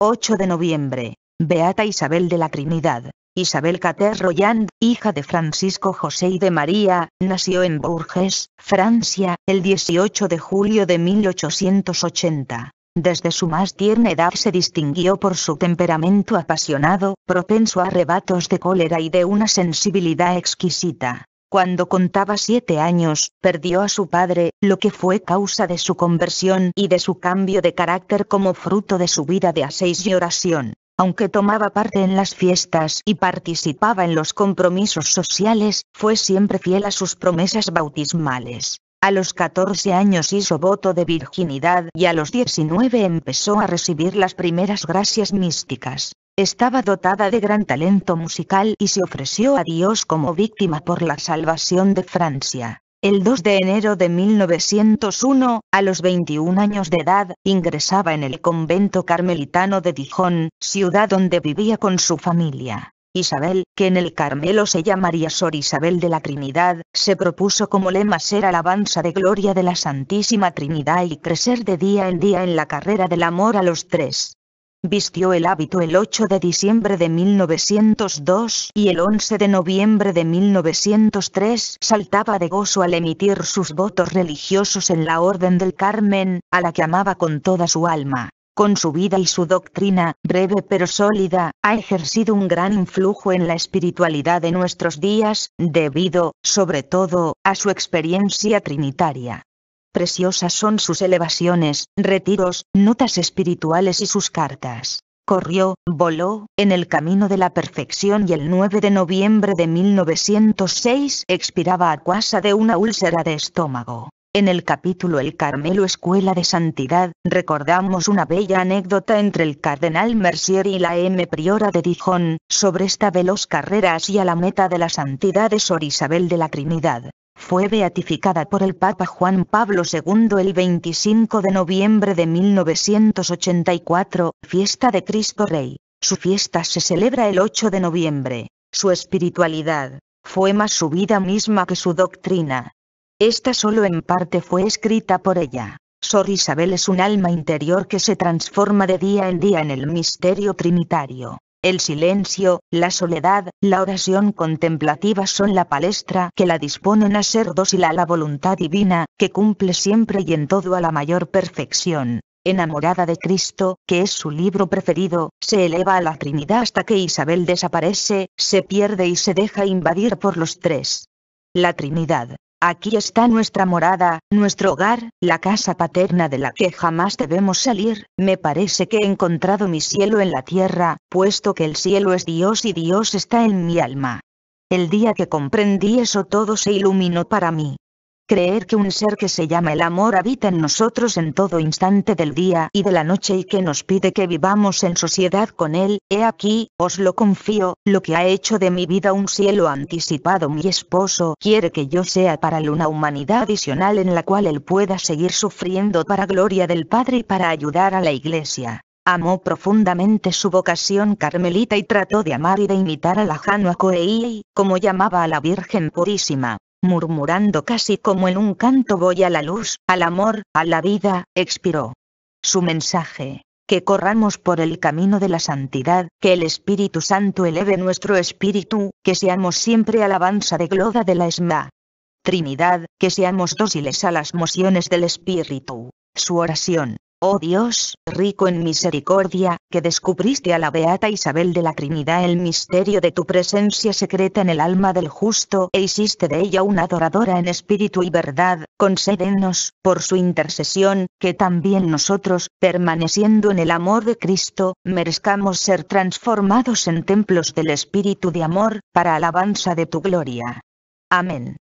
8 de noviembre. Beata Isabel de la Trinidad. Isabel Cater Royand, hija de Francisco José y de María, nació en Bourges, Francia, el 18 de julio de 1880. Desde su más tierna edad se distinguió por su temperamento apasionado, propenso a arrebatos de cólera y de una sensibilidad exquisita. Cuando contaba siete años, perdió a su padre, lo que fue causa de su conversión y de su cambio de carácter como fruto de su vida de aseis y oración. Aunque tomaba parte en las fiestas y participaba en los compromisos sociales, fue siempre fiel a sus promesas bautismales. A los 14 años hizo voto de virginidad y a los 19 empezó a recibir las primeras gracias místicas. Estaba dotada de gran talento musical y se ofreció a Dios como víctima por la salvación de Francia. El 2 de enero de 1901, a los 21 años de edad, ingresaba en el convento carmelitano de Dijon, ciudad donde vivía con su familia. Isabel, que en el Carmelo se llamaría Sor Isabel de la Trinidad, se propuso como lema ser alabanza de gloria de la Santísima Trinidad y crecer de día en día en la carrera del amor a los tres. Vistió el hábito el 8 de diciembre de 1902 y el 11 de noviembre de 1903 saltaba de gozo al emitir sus votos religiosos en la Orden del Carmen, a la que amaba con toda su alma. Con su vida y su doctrina, breve pero sólida, ha ejercido un gran influjo en la espiritualidad de nuestros días, debido, sobre todo, a su experiencia trinitaria. Preciosas son sus elevaciones, retiros, notas espirituales y sus cartas. Corrió, voló, en el camino de la perfección y el 9 de noviembre de 1906 expiraba a cuasa de una úlcera de estómago. En el capítulo El Carmelo Escuela de Santidad, recordamos una bella anécdota entre el cardenal Mercier y la M. Priora de Dijon, sobre esta veloz carrera hacia la meta de la santidad de Sor Isabel de la Trinidad fue beatificada por el Papa Juan Pablo II el 25 de noviembre de 1984, fiesta de Cristo Rey. Su fiesta se celebra el 8 de noviembre. Su espiritualidad fue más su vida misma que su doctrina. Esta solo en parte fue escrita por ella. Sor Isabel es un alma interior que se transforma de día en día en el misterio trinitario. El silencio, la soledad, la oración contemplativa son la palestra que la disponen a ser dócil a la voluntad divina, que cumple siempre y en todo a la mayor perfección. Enamorada de Cristo, que es su libro preferido, se eleva a la Trinidad hasta que Isabel desaparece, se pierde y se deja invadir por los tres. La Trinidad, Aquí está nuestra morada, nuestro hogar, la casa paterna de la que jamás debemos salir, me parece que he encontrado mi cielo en la tierra, puesto que el cielo es Dios y Dios está en mi alma. El día que comprendí eso todo se iluminó para mí. Creer que un ser que se llama el amor habita en nosotros en todo instante del día y de la noche y que nos pide que vivamos en sociedad con él, he aquí, os lo confío, lo que ha hecho de mi vida un cielo anticipado mi esposo quiere que yo sea para él una humanidad adicional en la cual él pueda seguir sufriendo para gloria del Padre y para ayudar a la Iglesia. Amó profundamente su vocación carmelita y trató de amar y de imitar a la Janua y, como llamaba a la Virgen Purísima murmurando casi como en un canto voy a la luz, al amor, a la vida, expiró. Su mensaje, que corramos por el camino de la santidad, que el Espíritu Santo eleve nuestro espíritu, que seamos siempre alabanza de gloda de la esma. Trinidad, que seamos dóciles a las mociones del Espíritu. Su oración, Oh Dios, rico en misericordia, que descubriste a la Beata Isabel de la Trinidad el misterio de tu presencia secreta en el alma del justo e hiciste de ella una adoradora en espíritu y verdad, concédenos, por su intercesión, que también nosotros, permaneciendo en el amor de Cristo, merezcamos ser transformados en templos del espíritu de amor, para alabanza de tu gloria. Amén.